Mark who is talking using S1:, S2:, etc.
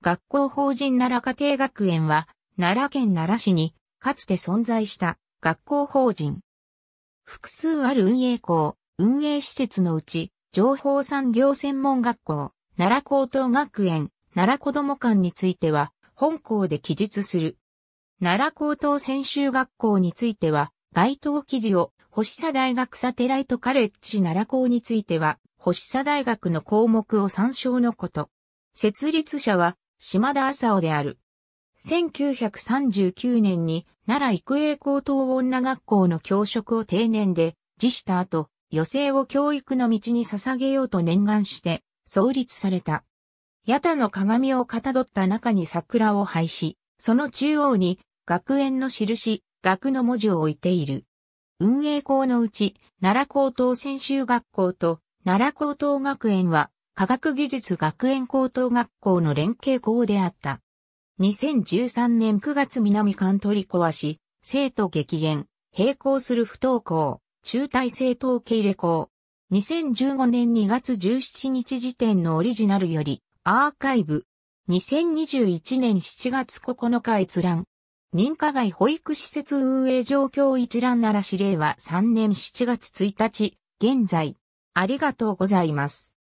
S1: 学校
S2: 法人奈良家庭学園は、奈良県奈良市に、かつて存在した学校法人。複数ある運営校、運営施設のうち、情報産業専門学校、奈良高等学園、奈良子ども館については、本校で記述する。奈良高等専修学校については、該当記事を、星佐大学サテライトカレッジ奈良校については、星佐大学の項目を参照のこと。設立者は、島田麻夫である。1939年に奈良育英高等女学校の教職を定年で辞した後、余生を教育の道に捧げようと念願して創立された。八田の鏡をかたどった中に桜を配し、その中央に学園の印、学の文字を置いている。運営校のうち、奈良高等専修学校と奈良高等学園は科学技術学園高等学校の連携校であった。2013年9月南館取り壊し、生徒激減、並行する不登校、中退生徒受け入れ校。2015年2月17日時点のオリジナルより、アーカイブ。2021年7月9日閲覧。認可外保育施設運営状況一覧なら指令は3年7月1日、現在。ありがとうご
S1: ざいます。